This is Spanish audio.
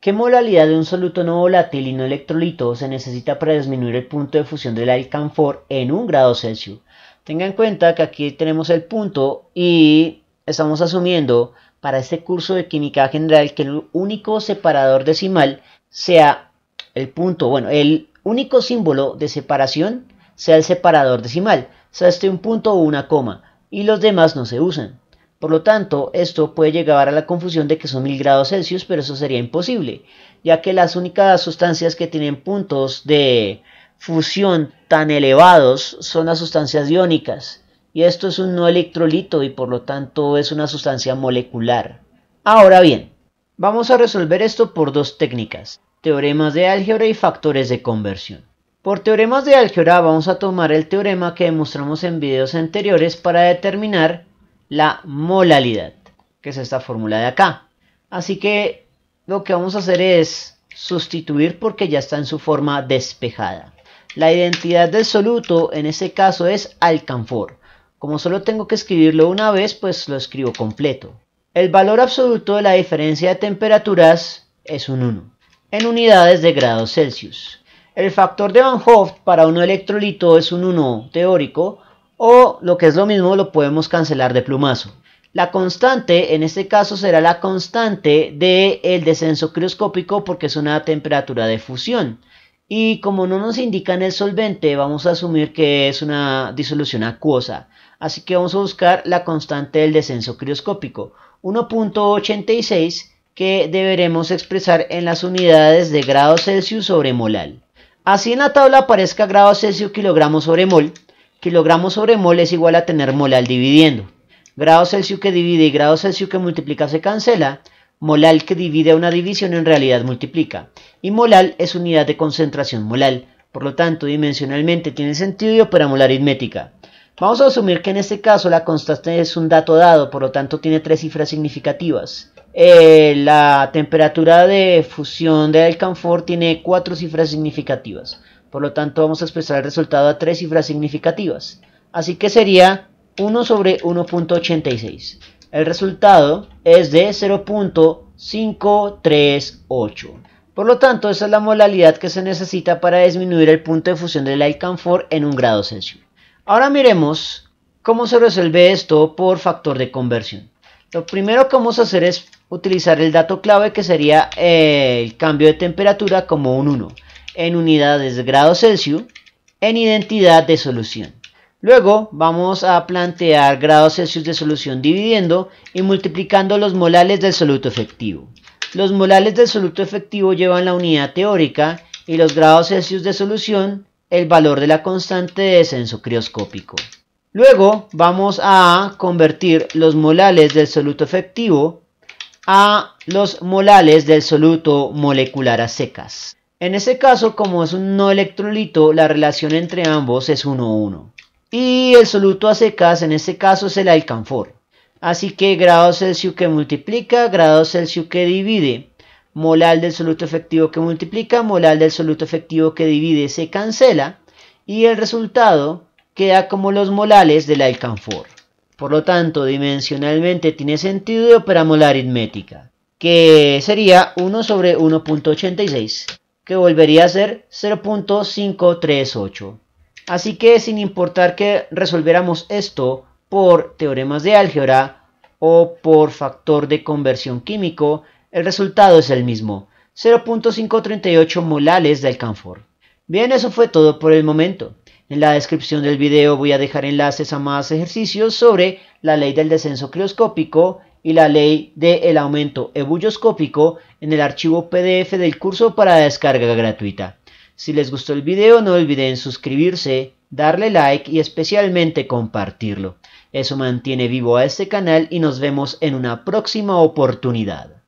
¿Qué modalidad de un soluto no volátil y no electrolito se necesita para disminuir el punto de fusión del alcanfor en un grado Celsius? Tenga en cuenta que aquí tenemos el punto y estamos asumiendo para este curso de química general que el único separador decimal sea el punto, bueno, el único símbolo de separación sea el separador decimal, sea este un punto o una coma, y los demás no se usan. Por lo tanto, esto puede llegar a la confusión de que son 1000 grados Celsius, pero eso sería imposible, ya que las únicas sustancias que tienen puntos de fusión tan elevados son las sustancias iónicas, y esto es un no electrolito y por lo tanto es una sustancia molecular. Ahora bien, vamos a resolver esto por dos técnicas, teoremas de álgebra y factores de conversión. Por teoremas de álgebra vamos a tomar el teorema que demostramos en videos anteriores para determinar la molalidad, que es esta fórmula de acá. Así que lo que vamos a hacer es sustituir porque ya está en su forma despejada. La identidad del soluto en este caso es alcanfor. Como solo tengo que escribirlo una vez, pues lo escribo completo. El valor absoluto de la diferencia de temperaturas es un 1, en unidades de grados Celsius. El factor de Van Hoff para un electrolito es un 1 teórico, o lo que es lo mismo lo podemos cancelar de plumazo. La constante en este caso será la constante del el descenso crioscópico porque es una temperatura de fusión. Y como no nos indican el solvente, vamos a asumir que es una disolución acuosa. Así que vamos a buscar la constante del descenso crioscópico, 1.86, que deberemos expresar en las unidades de grado Celsius sobre molal. Así en la tabla aparezca grado Celsius kilogramos sobre mol, Kilogramos sobre mol es igual a tener molal dividiendo. Grado Celsius que divide y grado Celsius que multiplica se cancela. Molal que divide a una división en realidad multiplica. Y molal es unidad de concentración molal. Por lo tanto, dimensionalmente tiene sentido y opera aritmética. Vamos a asumir que en este caso la constante es un dato dado, por lo tanto tiene tres cifras significativas. Eh, la temperatura de fusión de alcanfor tiene cuatro cifras significativas. Por lo tanto, vamos a expresar el resultado a tres cifras significativas. Así que sería 1 sobre 1.86. El resultado es de 0.538. Por lo tanto, esa es la modalidad que se necesita para disminuir el punto de fusión del alcanfor en un grado Celsius. Ahora miremos cómo se resuelve esto por factor de conversión. Lo primero que vamos a hacer es utilizar el dato clave que sería el cambio de temperatura como un 1 en unidades de grado Celsius en identidad de solución. Luego vamos a plantear grados Celsius de solución dividiendo y multiplicando los molales del soluto efectivo. Los molales del soluto efectivo llevan la unidad teórica y los grados Celsius de solución el valor de la constante de descenso crioscópico. Luego vamos a convertir los molales del soluto efectivo a los molales del soluto molecular a secas. En este caso, como es un no electrolito, la relación entre ambos es 1-1. Y el soluto a secas, en este caso, es el alcanfor. Así que grado Celsius que multiplica, grado Celsius que divide, molar del soluto efectivo que multiplica, molar del soluto efectivo que divide se cancela y el resultado queda como los molales del alcanfor. Por lo tanto, dimensionalmente tiene sentido de molar aritmética, que sería 1 sobre 1.86 que volvería a ser 0.538. Así que sin importar que resolviéramos esto por teoremas de álgebra o por factor de conversión químico, el resultado es el mismo, 0.538 molales del alcanfor. Bien, eso fue todo por el momento. En la descripción del video voy a dejar enlaces a más ejercicios sobre la ley del descenso crioscópico y la ley del aumento ebulloscópico, en el archivo PDF del curso para descarga gratuita. Si les gustó el video no olviden suscribirse, darle like y especialmente compartirlo. Eso mantiene vivo a este canal y nos vemos en una próxima oportunidad.